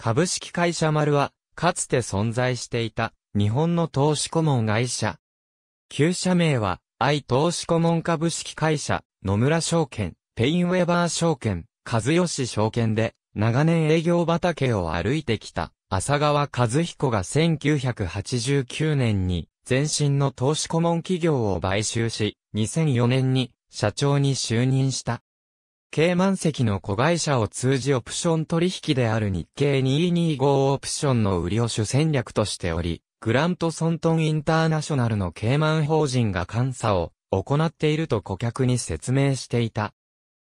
株式会社丸は、かつて存在していた、日本の投資顧問会社。旧社名は、愛投資顧問株式会社、野村証券、ペインウェバー証券、和義証券で、長年営業畑を歩いてきた、浅川和彦が1989年に、前身の投資顧問企業を買収し、2004年に、社長に就任した。軽満席の子会社を通じオプション取引である日経225オプションの売りを主戦略としており、グラントソントンインターナショナルの軽満法人が監査を行っていると顧客に説明していた。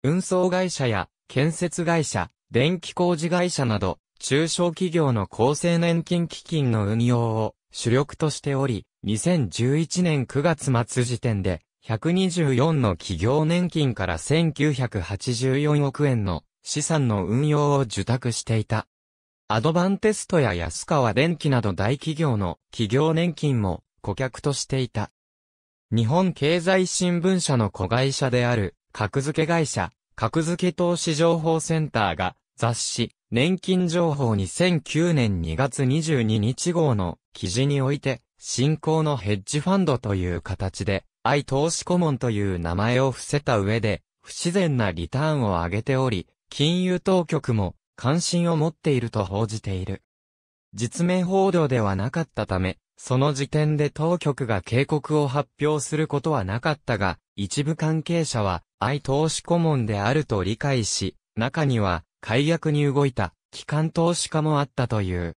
運送会社や建設会社、電気工事会社など、中小企業の厚生年金基金の運用を主力としており、2011年9月末時点で124の企業年金から1984億円の資産の運用を受託していた。アドバンテストや安川電機など大企業の企業年金も顧客としていた。日本経済新聞社の子会社である格付け会社、格付け投資情報センターが雑誌、年金情報2009年2月22日号の記事において、進行のヘッジファンドという形で愛投資顧問という名前を伏せた上で、不自然なリターンを上げており、金融当局も関心を持っていると報じている。実名報道ではなかったため、その時点で当局が警告を発表することはなかったが、一部関係者は、愛投資顧問であると理解し、中には、解約に動いた、機関投資家もあったという。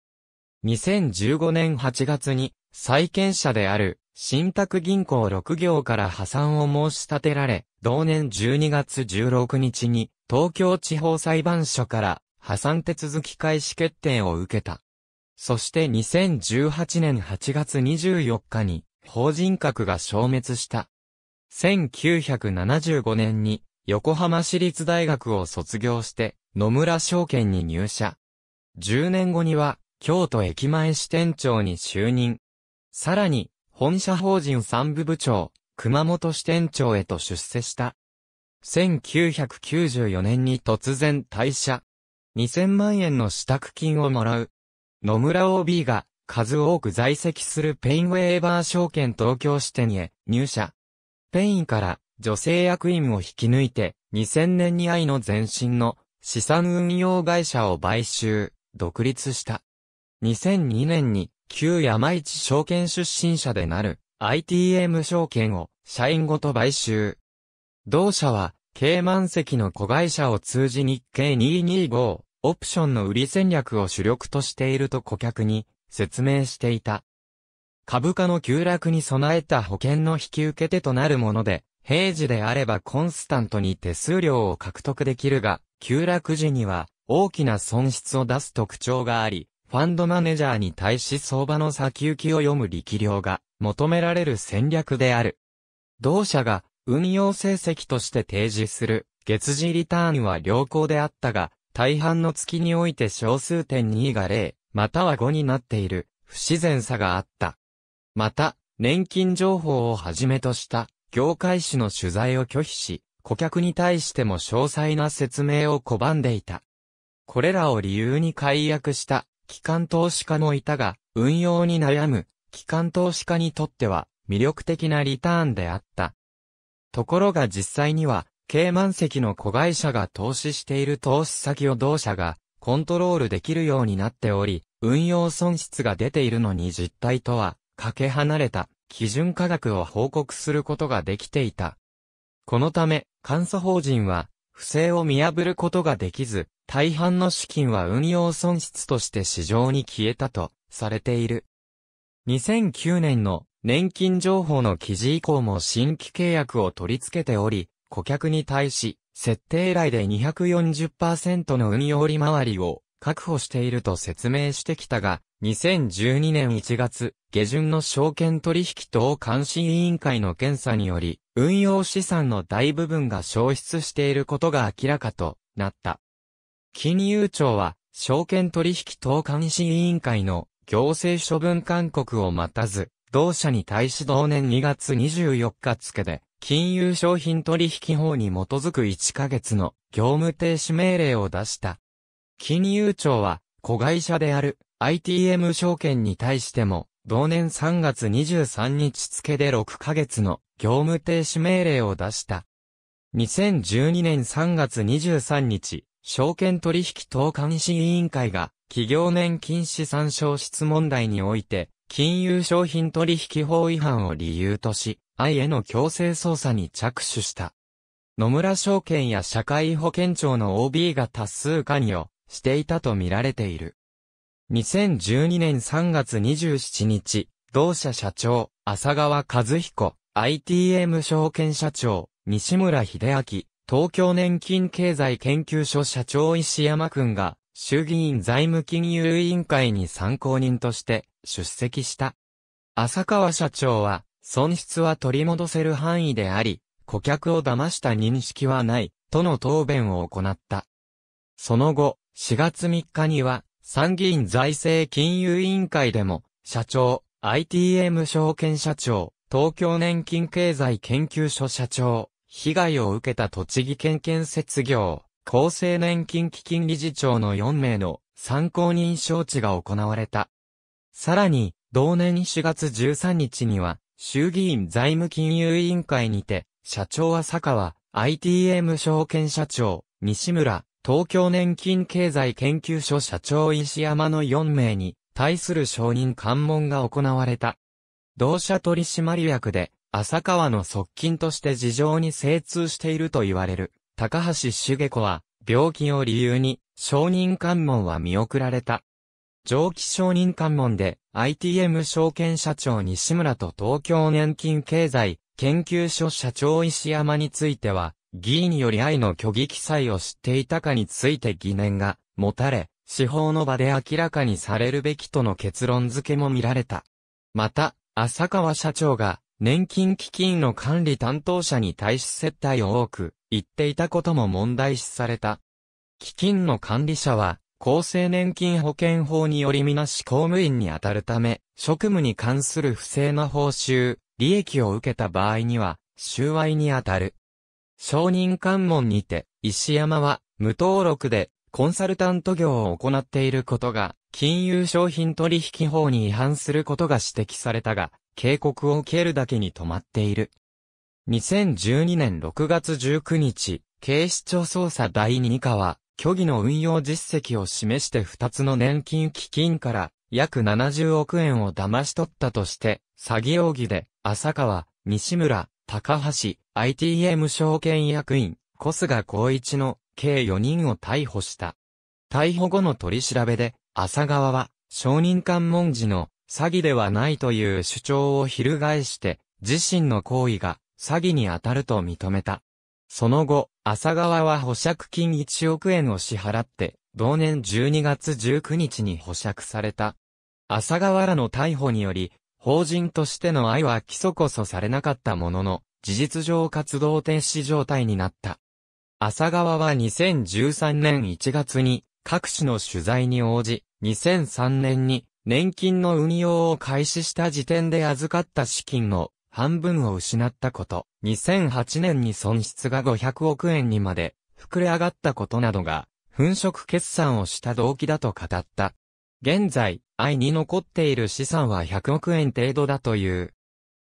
2015年8月に、債権者である、信託銀行6行から破産を申し立てられ、同年12月16日に東京地方裁判所から破産手続き開始決定を受けた。そして2018年8月24日に法人格が消滅した。1975年に横浜市立大学を卒業して野村証券に入社。10年後には京都駅前支店長に就任。さらに本社法人三部部長、熊本支店長へと出世した。1994年に突然退社。2000万円の支度金をもらう。野村 OB が数多く在籍するペインウェーバー証券東京支店へ入社。ペインから女性役員を引き抜いて2000年に愛の前身の資産運用会社を買収、独立した。2002年に旧山市証券出身者でなる ITM 証券を社員ごと買収。同社は、軽満席の子会社を通じ日経225オプションの売り戦略を主力としていると顧客に説明していた。株価の急落に備えた保険の引き受け手となるもので、平時であればコンスタントに手数料を獲得できるが、急落時には大きな損失を出す特徴があり、ファンドマネジャーに対し相場の先行きを読む力量が求められる戦略である。同社が運用成績として提示する月次リターンは良好であったが、大半の月において小数点2が0、または5になっている不自然さがあった。また、年金情報をはじめとした業界紙の取材を拒否し、顧客に対しても詳細な説明を拒んでいた。これらを理由に解約した機関投資家のいたが、運用に悩む、機関投資家にとっては、魅力的なリターンであった。ところが実際には、軽満席の子会社が投資している投資先を同社がコントロールできるようになっており、運用損失が出ているのに実態とは、かけ離れた基準価額を報告することができていた。このため、監査法人は、不正を見破ることができず、大半の資金は運用損失として市場に消えたとされている。2009年の年金情報の記事以降も新規契約を取り付けており、顧客に対し、設定来で240%の運用利回りを確保していると説明してきたが、2012年1月、下旬の証券取引等監視委員会の検査により、運用資産の大部分が消失していることが明らかとなった。金融庁は、証券取引等監視委員会の行政処分勧告を待たず、同社に対し同年2月24日付で、金融商品取引法に基づく1ヶ月の業務停止命令を出した。金融庁は、子会社である ITM 証券に対しても、同年3月23日付で6ヶ月の業務停止命令を出した。2012年3月23日、証券取引等監視委員会が、企業年金資産消失問題において、金融商品取引法違反を理由とし、愛への強制捜査に着手した。野村証券や社会保険庁の OB が多数関をしていたと見られている。2012年3月27日、同社社長、浅川和彦、ITM 証券社長、西村秀明、東京年金経済研究所社長石山くんが、衆議院財務金融委員会に参考人として出席した。浅川社長は、損失は取り戻せる範囲であり、顧客を騙した認識はない、との答弁を行った。その後、4月3日には、参議院財政金融委員会でも、社長、ITM 証券社長、東京年金経済研究所社長、被害を受けた栃木県建設業、厚生年金基金理事長の4名の参考人招致が行われた。さらに、同年4月13日には、衆議院財務金融委員会にて、社長は坂は、ITM 証券社長、西村、東京年金経済研究所社長石山の4名に対する承認関門が行われた。同社取締役で、浅川の側近として事情に精通していると言われる、高橋茂子は、病気を理由に、承認関門は見送られた。上記承認関門で、ITM 証券社長西村と東京年金経済研究所社長石山については、議員より愛の虚偽記載を知っていたかについて疑念が持たれ、司法の場で明らかにされるべきとの結論付けも見られた。また、浅川社長が、年金基金の管理担当者に対し接待を多く、言っていたことも問題視された。基金の管理者は、厚生年金保険法によりみなし公務員に当たるため、職務に関する不正な報酬、利益を受けた場合には、収賄に当たる。承認関門にて、石山は、無登録で、コンサルタント業を行っていることが、金融商品取引法に違反することが指摘されたが、警告を受けるだけに止まっている。2012年6月19日、警視庁捜査第2課は、虚偽の運用実績を示して2つの年金基金から約70億円を騙し取ったとして、詐欺容疑で、浅川、西村、高橋、ITM 証券役員、小菅光一の計4人を逮捕した。逮捕後の取り調べで、朝川は、証人喚問時の詐欺ではないという主張を翻して、自身の行為が詐欺に当たると認めた。その後、朝川は保釈金1億円を支払って、同年12月19日に保釈された。朝川らの逮捕により、法人としての愛は基礎こそされなかったものの、事実上活動停止状態になった。朝川は2013年1月に、各種の取材に応じ、2003年に年金の運用を開始した時点で預かった資金の半分を失ったこと、2008年に損失が500億円にまで膨れ上がったことなどが、粉飾決算をした動機だと語った。現在、愛に残っている資産は100億円程度だという。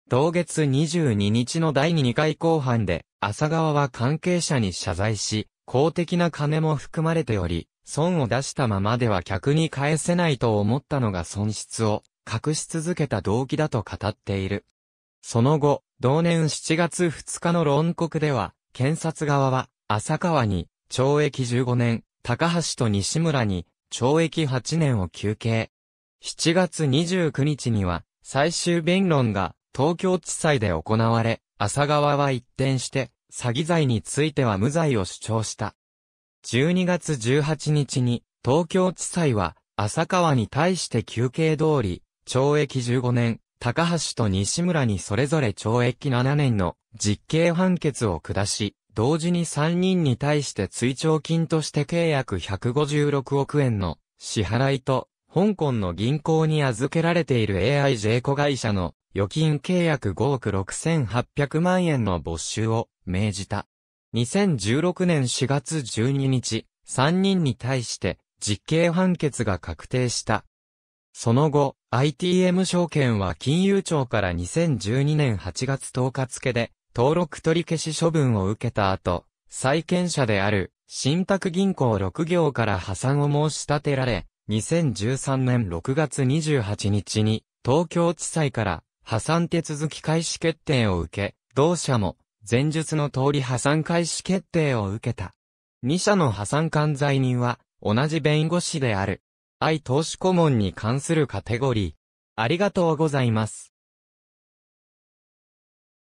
同月22日の第2回公判で、朝川は関係者に謝罪し、公的な金も含まれており、損を出したままでは客に返せないと思ったのが損失を隠し続けた動機だと語っている。その後、同年7月2日の論告では、検察側は、浅川に懲役15年、高橋と西村に懲役8年を求刑。7月29日には、最終弁論が東京地裁で行われ、浅川は一転して、詐欺罪については無罪を主張した。12月18日に東京地裁は浅川に対して休刑通り懲役15年、高橋と西村にそれぞれ懲役7年の実刑判決を下し、同時に3人に対して追徴金として契約156億円の支払いと、香港の銀行に預けられている AIJ 子会社の預金契約5億6800万円の没収を命じた。2016年4月12日、3人に対して実刑判決が確定した。その後、ITM 証券は金融庁から2012年8月10日付で、登録取り消し処分を受けた後、債権者である、信託銀行6業から破産を申し立てられ、2013年6月28日に、東京地裁から破産手続き開始決定を受け、同社も前述の通り破産開始決定を受けた。2社の破産管罪人は、同じ弁護士である。愛投資顧問に関するカテゴリー。ありがとうございます。